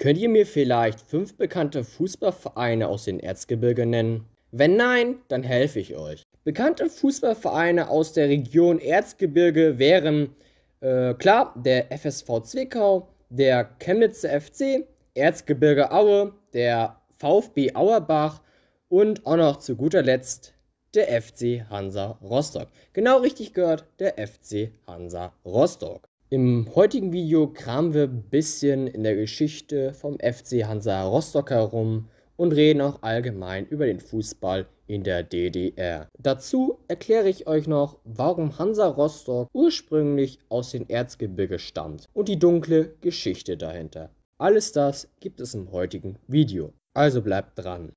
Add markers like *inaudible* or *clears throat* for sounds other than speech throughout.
Könnt ihr mir vielleicht fünf bekannte Fußballvereine aus den Erzgebirge nennen? Wenn nein, dann helfe ich euch. Bekannte Fußballvereine aus der Region Erzgebirge wären äh, klar der FSV Zwickau, der Chemnitzer FC, Erzgebirge Aue, der VfB Auerbach und auch noch zu guter Letzt der FC Hansa Rostock. Genau richtig gehört, der FC Hansa Rostock. Im heutigen Video kramen wir ein bisschen in der Geschichte vom FC Hansa Rostock herum und reden auch allgemein über den Fußball in der DDR. Dazu erkläre ich euch noch, warum Hansa Rostock ursprünglich aus den Erzgebirge stammt und die dunkle Geschichte dahinter. Alles das gibt es im heutigen Video. Also bleibt dran.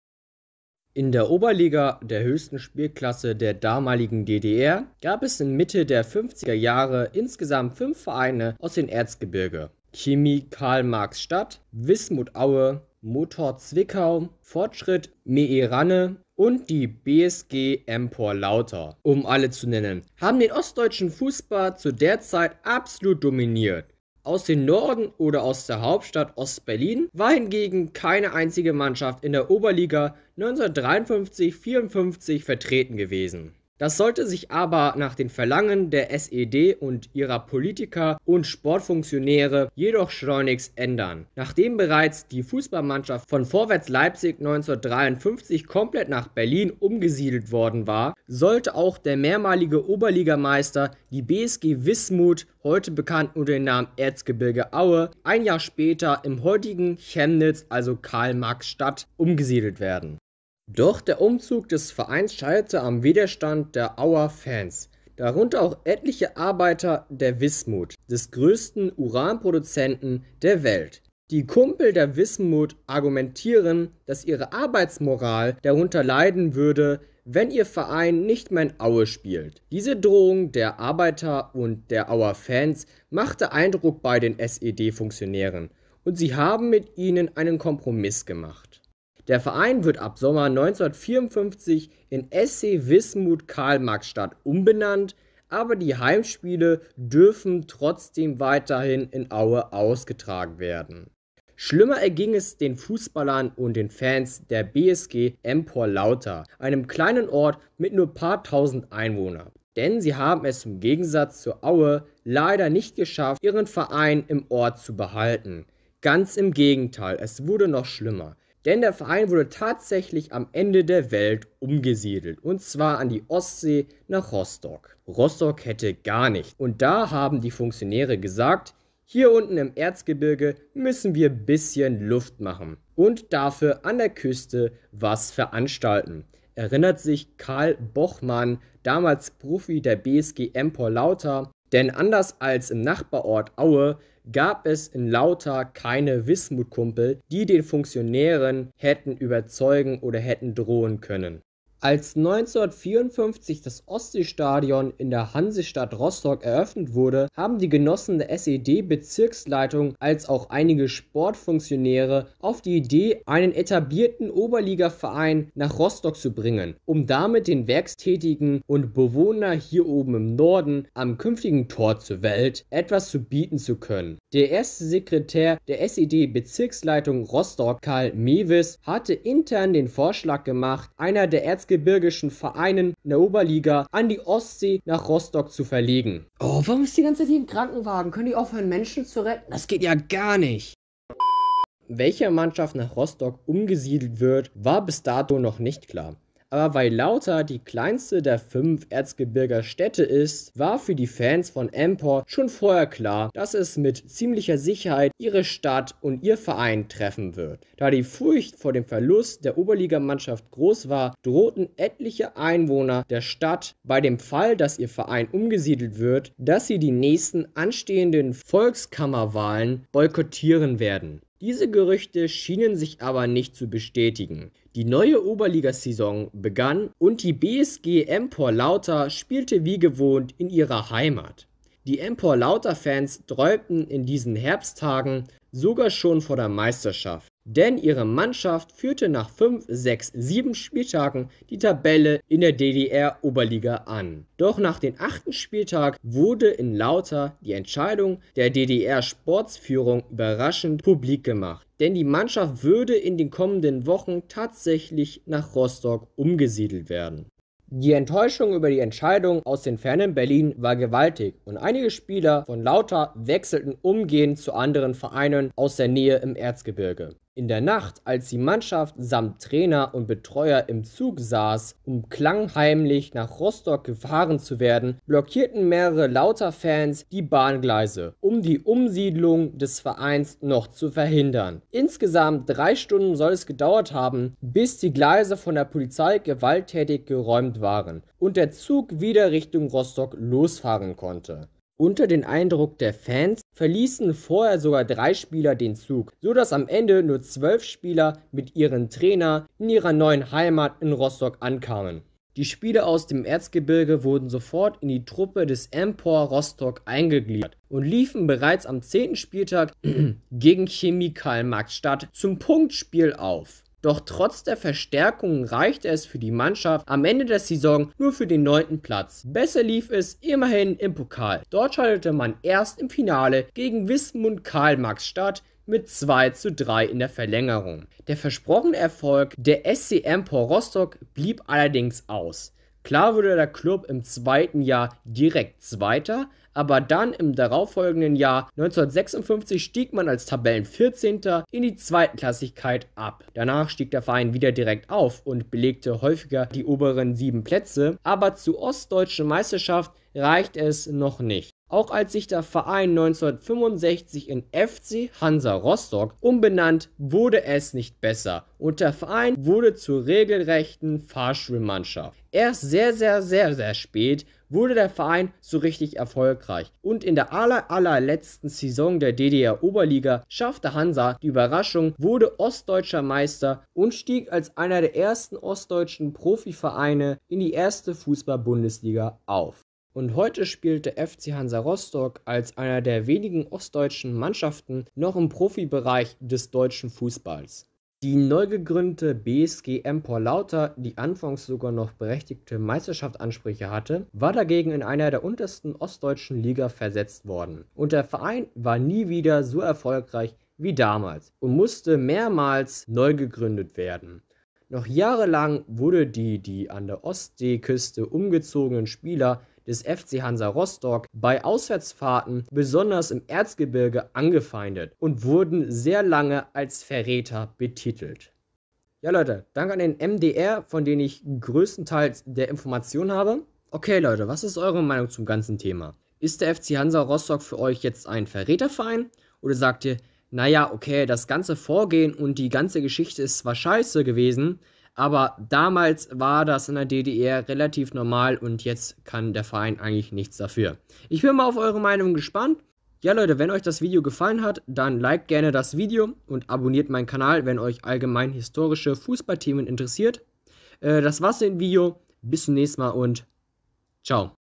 In der Oberliga, der höchsten Spielklasse der damaligen DDR, gab es in Mitte der 50er Jahre insgesamt fünf Vereine aus dem Erzgebirge. Chemie Karl-Marx-Stadt, Wismut Aue, Motor Zwickau, Fortschritt Meeranne und die BSG Empor Lauter, um alle zu nennen, haben den ostdeutschen Fußball zu der Zeit absolut dominiert. Aus dem Norden oder aus der Hauptstadt Ost-Berlin, war hingegen keine einzige Mannschaft in der Oberliga 1953/54 vertreten gewesen das sollte sich aber nach den Verlangen der SED und ihrer Politiker und Sportfunktionäre jedoch schleunigst ändern. Nachdem bereits die Fußballmannschaft von Vorwärts Leipzig 1953 komplett nach Berlin umgesiedelt worden war, sollte auch der mehrmalige Oberligameister, die BSG Wismut, heute bekannt unter dem Namen Erzgebirge Aue, ein Jahr später im heutigen Chemnitz, also Karl-Marx-Stadt, umgesiedelt werden. Doch der Umzug des Vereins scheiterte am Widerstand der Auer Fans, darunter auch etliche Arbeiter der Wismut, des größten Uranproduzenten der Welt. Die Kumpel der Wismut argumentieren, dass ihre Arbeitsmoral darunter leiden würde, wenn ihr Verein nicht mehr in Aue spielt. Diese Drohung der Arbeiter und der Auer Fans machte Eindruck bei den SED-Funktionären und sie haben mit ihnen einen Kompromiss gemacht. Der Verein wird ab Sommer 1954 in SC Wismut Karl-Marx-Stadt umbenannt, aber die Heimspiele dürfen trotzdem weiterhin in Aue ausgetragen werden. Schlimmer erging es den Fußballern und den Fans der BSG Empor Lauter, einem kleinen Ort mit nur paar tausend Einwohnern. Denn sie haben es im Gegensatz zu Aue leider nicht geschafft, ihren Verein im Ort zu behalten. Ganz im Gegenteil, es wurde noch schlimmer. Denn der Verein wurde tatsächlich am Ende der Welt umgesiedelt. Und zwar an die Ostsee nach Rostock. Rostock hätte gar nicht. Und da haben die Funktionäre gesagt, hier unten im Erzgebirge müssen wir ein bisschen Luft machen. Und dafür an der Küste was veranstalten. Erinnert sich Karl Bochmann, damals Profi der BSG Empor Lauter, denn anders als im Nachbarort Aue gab es in Lauter keine Wismutkumpel, die den Funktionären hätten überzeugen oder hätten drohen können als 1954 das Ostseestadion in der Hansestadt Rostock eröffnet wurde, haben die Genossen der SED-Bezirksleitung als auch einige Sportfunktionäre auf die Idee, einen etablierten Oberligaverein nach Rostock zu bringen, um damit den Werkstätigen und Bewohner hier oben im Norden am künftigen Tor zur Welt etwas zu bieten zu können. Der erste Sekretär der SED-Bezirksleitung Rostock, Karl Mewis, hatte intern den Vorschlag gemacht, einer der Erzgebirgs erzgebirgischen Vereinen in der Oberliga an die Ostsee nach Rostock zu verlegen. Oh, warum ist die ganze Zeit hier ein Krankenwagen? Können die aufhören, Menschen zu retten? Das geht ja gar nicht. Welche Mannschaft nach Rostock umgesiedelt wird, war bis dato noch nicht klar aber weil Lauter die kleinste der fünf Erzgebirger Städte ist, war für die Fans von Empor schon vorher klar, dass es mit ziemlicher Sicherheit ihre Stadt und ihr Verein treffen wird. Da die Furcht vor dem Verlust der Oberligamannschaft groß war, drohten etliche Einwohner der Stadt bei dem Fall, dass ihr Verein umgesiedelt wird, dass sie die nächsten anstehenden Volkskammerwahlen boykottieren werden. Diese Gerüchte schienen sich aber nicht zu bestätigen. Die neue Oberligasaison begann und die BSG Empor Lauter spielte wie gewohnt in ihrer Heimat. Die Empor Lauter Fans träumten in diesen Herbsttagen sogar schon vor der Meisterschaft denn ihre Mannschaft führte nach 5, 6, 7 Spieltagen die Tabelle in der DDR-Oberliga an. Doch nach dem achten Spieltag wurde in Lauter die Entscheidung der DDR-Sportsführung überraschend publik gemacht, denn die Mannschaft würde in den kommenden Wochen tatsächlich nach Rostock umgesiedelt werden. Die Enttäuschung über die Entscheidung aus den fernen Berlin war gewaltig und einige Spieler von Lauter wechselten umgehend zu anderen Vereinen aus der Nähe im Erzgebirge. In der Nacht, als die Mannschaft samt Trainer und Betreuer im Zug saß, um klangheimlich nach Rostock gefahren zu werden, blockierten mehrere Lauter-Fans die Bahngleise, um die Umsiedlung des Vereins noch zu verhindern. Insgesamt drei Stunden soll es gedauert haben, bis die Gleise von der Polizei gewalttätig geräumt waren und der Zug wieder Richtung Rostock losfahren konnte. Unter den Eindruck der Fans verließen vorher sogar drei Spieler den Zug, sodass am Ende nur zwölf Spieler mit ihrem Trainer in ihrer neuen Heimat in Rostock ankamen. Die Spieler aus dem Erzgebirge wurden sofort in die Truppe des Empor Rostock eingegliedert und liefen bereits am 10. Spieltag *clears throat* gegen Chemie Karl-Marx-Stadt zum Punktspiel auf. Doch trotz der Verstärkungen reichte es für die Mannschaft am Ende der Saison nur für den neunten Platz. Besser lief es immerhin im Pokal. Dort schaltete man erst im Finale gegen Wismund Karl-Max statt mit 2 zu 3 in der Verlängerung. Der versprochene Erfolg der SCM Por Rostock blieb allerdings aus. Klar wurde der Club im zweiten Jahr direkt Zweiter, aber dann im darauffolgenden Jahr 1956 stieg man als Tabellen 14. in die Zweitklassigkeit ab. Danach stieg der Verein wieder direkt auf und belegte häufiger die oberen sieben Plätze, aber zur ostdeutschen Meisterschaft reicht es noch nicht. Auch als sich der Verein 1965 in FC Hansa Rostock umbenannt, wurde es nicht besser und der Verein wurde zur regelrechten Fahrschulmannschaft. Erst sehr, sehr, sehr, sehr spät wurde der Verein so richtig erfolgreich und in der aller, allerletzten Saison der DDR Oberliga schaffte Hansa die Überraschung, wurde ostdeutscher Meister und stieg als einer der ersten ostdeutschen Profivereine in die erste Fußball-Bundesliga auf. Und heute spielt der FC Hansa Rostock als einer der wenigen ostdeutschen Mannschaften noch im Profibereich des deutschen Fußballs. Die neu gegründete BSG Empor Lauter, die anfangs sogar noch berechtigte Meisterschaftsansprüche hatte, war dagegen in einer der untersten ostdeutschen Liga versetzt worden. Und der Verein war nie wieder so erfolgreich wie damals und musste mehrmals neu gegründet werden. Noch jahrelang wurde die die an der Ostseeküste umgezogenen Spieler des FC Hansa Rostock bei Auswärtsfahrten besonders im Erzgebirge angefeindet und wurden sehr lange als Verräter betitelt. Ja Leute, danke an den MDR, von denen ich größtenteils der Information habe. Okay Leute, was ist eure Meinung zum ganzen Thema? Ist der FC Hansa Rostock für euch jetzt ein Verräterverein oder sagt ihr, naja, okay, das ganze Vorgehen und die ganze Geschichte ist zwar scheiße gewesen, aber damals war das in der DDR relativ normal und jetzt kann der Verein eigentlich nichts dafür. Ich bin mal auf eure Meinung gespannt. Ja Leute, wenn euch das Video gefallen hat, dann liked gerne das Video und abonniert meinen Kanal, wenn euch allgemein historische Fußballthemen interessiert. Äh, das war's im Video. Bis zum nächsten Mal und ciao.